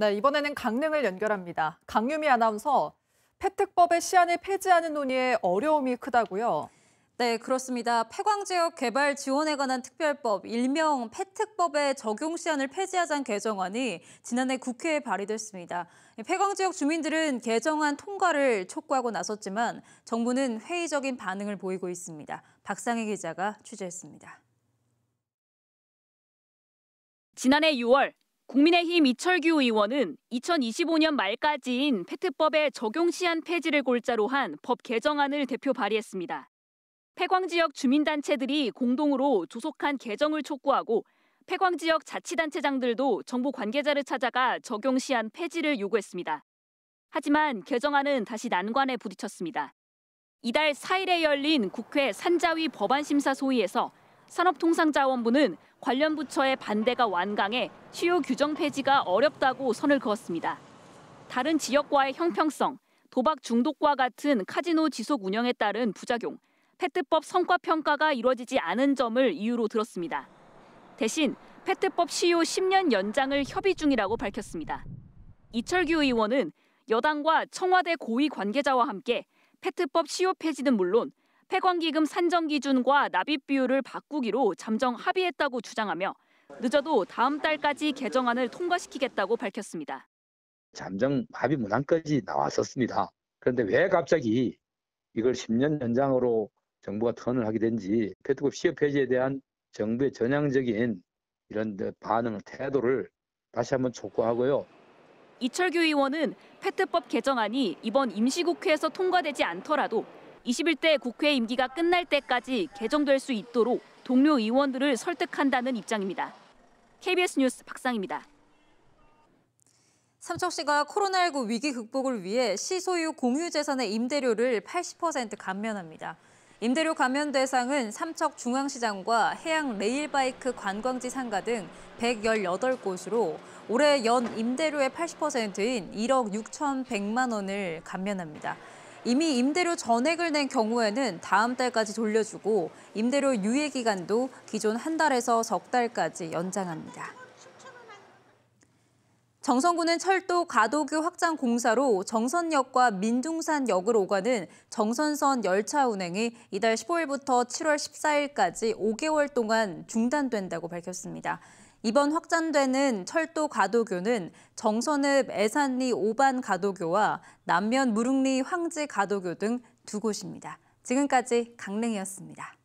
네, 이번에는 강릉을 연결합니다. 강유미 아나운서, 폐특법의 시한을 폐지하는 논의에 어려움이 크다고요? 네, 그렇습니다. 폐광지역 개발 지원에 관한 특별법, 일명 폐특법의 적용 시한을 폐지하자는 개정안이 지난해 국회에 발의됐습니다. 폐광지역 주민들은 개정안 통과를 촉구하고 나섰지만 정부는 회의적인 반응을 보이고 있습니다. 박상희 기자가 취재했습니다. 지난해 6월 국민의힘 이철규 의원은 2025년 말까지인 페트법의 적용 시한 폐지를 골자로 한 법 개정안을 대표 발의했습니다. 폐광 지역 주민단체들이 공동으로 조속한 개정을 촉구하고 폐광 지역 자치단체장들도 정부 관계자를 찾아가 적용 시한 폐지를 요구했습니다. 하지만 개정안은 다시 난관에 부딪혔습니다. 이달 4일에 열린 국회 산자위 법안심사 소위에서 산업통상자원부는 관련 부처의 반대가 완강해 수요 규정 폐지가 어렵다고 선을 그었습니다. 다른 지역과의 형평성, 도박 중독과 같은 카지노 지속 운영에 따른 부작용, 페트법 성과 평가가 이루어지지 않은 점을 이유로 들었습니다. 대신 페트법 시효 10년 연장을 협의 중이라고 밝혔습니다. 이철규 의원은 여당과 청와대 고위 관계자와 함께 페트법 시효 폐지는 물론 폐광기금 산정 기준과 납입 비율을 바꾸기로 잠정 합의했다고 주장하며 늦어도 다음 달까지 개정안을 통과시키겠다고 밝혔습니다. 잠정 합의 문항까지 나왔었습니다. 그런데 왜 갑자기 이걸 10년 연장으로 정부가 턴을 하게 된지 페트급 시업 해제에 대한 정부의 전향적인 이런 반응 태도를 다시 한번 촉구하고요. 이철규 의원은 페트법 개정안이 이번 임시국회에서 통과되지 않더라도 21대 국회 임기가 끝날 때까지 개정될 수 있도록 동료 의원들을 설득한다는 입장입니다. KBS 뉴스 박상입니다. 삼척시가 코로나19 위기 극복을 위해 시소유 공유재산의 임대료를 80% 감면합니다. 임대료 감면 대상은 삼척중앙시장과 해양 레일바이크 관광지 상가 등 118곳으로 올해 연 임대료의 80%인 1억 6,100만 원을 감면합니다. 이미 임대료 전액을 낸 경우에는 다음 달까지 돌려주고 임대료 유예 기간도 기존 한 달에서 석 달까지 연장합니다. 정선구는 철도 가도교 확장 공사로 정선역과 민둥산역을 오가는 정선선 열차 운행이 이달 15일부터 7월 14일까지 5개월 동안 중단된다고 밝혔습니다. 이번 확장되는 철도 가도교는 정선읍 애산리 5반 가도교와 남면 무릉리 황지 가도교 등 두 곳입니다. 지금까지 강릉이었습니다.